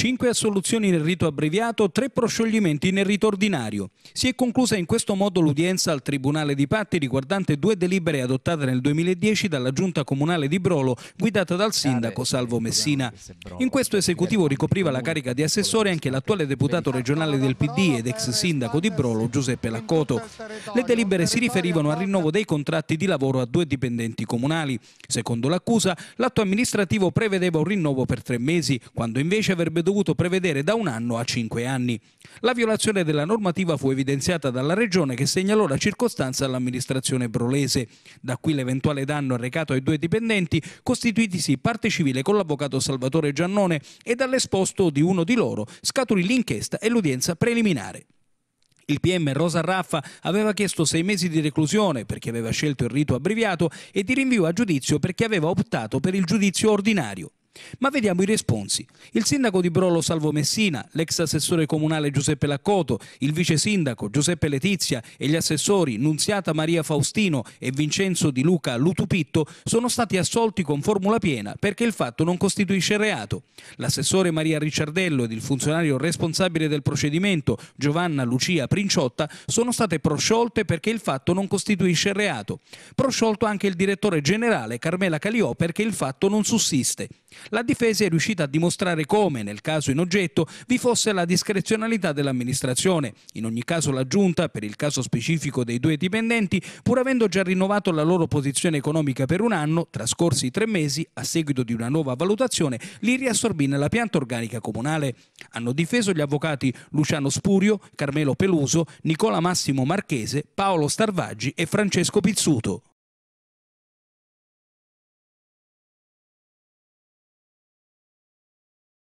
5 assoluzioni nel rito abbreviato, 3 proscioglimenti nel rito ordinario. Si è conclusa in questo modo l'udienza al Tribunale di Patti riguardante due delibere adottate nel 2010 dalla Giunta Comunale di Brolo, guidata dal sindaco Salvo Messina. In questo esecutivo ricopriva la carica di assessore anche l'attuale deputato regionale del PD ed ex sindaco di Brolo Giuseppe Laccoto. Le delibere si riferivano al rinnovo dei contratti di lavoro a due dipendenti comunali. Secondo l'accusa, l'atto amministrativo prevedeva un rinnovo per tre mesi, quando invece avrebbe dovuto dovuto prevedere da un anno a cinque anni. La violazione della normativa fu evidenziata dalla Regione che segnalò la circostanza all'amministrazione brolese. Da qui l'eventuale danno arrecato ai due dipendenti, costituitisi parte civile con l'avvocato Salvatore Giannone e dall'esposto di uno di loro scaturì l'inchiesta e l'udienza preliminare. Il PM Rosa Raffa aveva chiesto sei mesi di reclusione perché aveva scelto il rito abbreviato e di rinvio a giudizio perché aveva optato per il giudizio ordinario. Ma vediamo i responsi. Il sindaco di Brolo Salvo Messina, l'ex assessore comunale Giuseppe Laccoto, il vice sindaco Giuseppe Letizia e gli assessori Nunziata Maria Faustino e Vincenzo Di Luca Lutupitto sono stati assolti con formula piena perché il fatto non costituisce reato. L'assessore Maria Ricciardello ed il funzionario responsabile del procedimento Giovanna Lucia Princiotta sono state prosciolte perché il fatto non costituisce reato. Prosciolto anche il direttore generale Carmela Caliò perché il fatto non sussiste la difesa è riuscita a dimostrare come, nel caso in oggetto, vi fosse la discrezionalità dell'amministrazione. In ogni caso la Giunta, per il caso specifico dei due dipendenti, pur avendo già rinnovato la loro posizione economica per un anno, trascorsi tre mesi, a seguito di una nuova valutazione, li riassorbì nella pianta organica comunale. Hanno difeso gli avvocati Luciano Spurio, Carmelo Peluso, Nicola Massimo Marchese, Paolo Starvaggi e Francesco Pizzuto.